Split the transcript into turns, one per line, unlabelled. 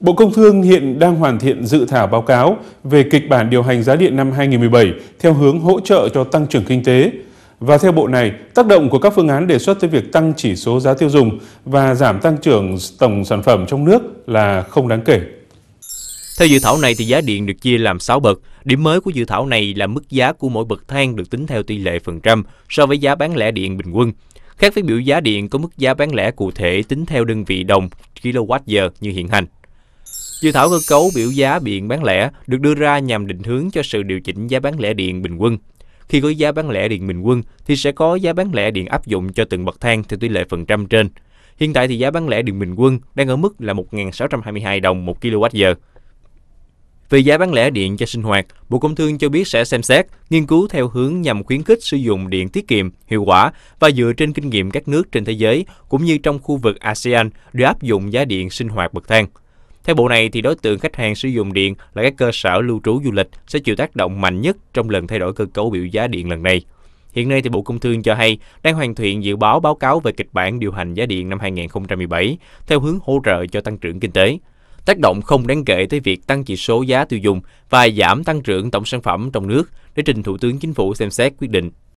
Bộ Công Thương hiện đang hoàn thiện dự thảo báo cáo về kịch bản điều hành giá điện năm 2017 theo hướng hỗ trợ cho tăng trưởng kinh tế. Và theo bộ này, tác động của các phương án đề xuất tới việc tăng chỉ số giá tiêu dùng và giảm tăng trưởng tổng sản phẩm trong nước là không đáng kể.
Theo dự thảo này thì giá điện được chia làm 6 bậc. Điểm mới của dự thảo này là mức giá của mỗi bậc thang được tính theo tỷ lệ phần trăm so với giá bán lẻ điện bình quân. Khác với biểu giá điện có mức giá bán lẻ cụ thể tính theo đơn vị đồng kWh như hiện hành. Dự thảo cơ cấu biểu giá điện bán lẻ được đưa ra nhằm định hướng cho sự điều chỉnh giá bán lẻ điện bình quân. Khi có giá bán lẻ điện bình quân thì sẽ có giá bán lẻ điện áp dụng cho từng bậc thang theo tỷ lệ phần trăm trên. Hiện tại thì giá bán lẻ điện bình quân đang ở mức là 1.622 đồng 1 kWh. Về giá bán lẻ điện cho sinh hoạt, Bộ Công Thương cho biết sẽ xem xét, nghiên cứu theo hướng nhằm khuyến khích sử dụng điện tiết kiệm, hiệu quả và dựa trên kinh nghiệm các nước trên thế giới cũng như trong khu vực ASEAN để áp dụng giá điện sinh hoạt bậc thang. Theo bộ này, thì đối tượng khách hàng sử dụng điện là các cơ sở lưu trú du lịch sẽ chịu tác động mạnh nhất trong lần thay đổi cơ cấu biểu giá điện lần này. Hiện nay thì Bộ Công Thương cho hay đang hoàn thiện dự báo báo cáo về kịch bản điều hành giá điện năm 2017 theo hướng hỗ trợ cho tăng trưởng kinh tế. Tác động không đáng kể tới việc tăng chỉ số giá tiêu dùng và giảm tăng trưởng tổng sản phẩm trong nước để trình Thủ tướng Chính phủ xem xét quyết định.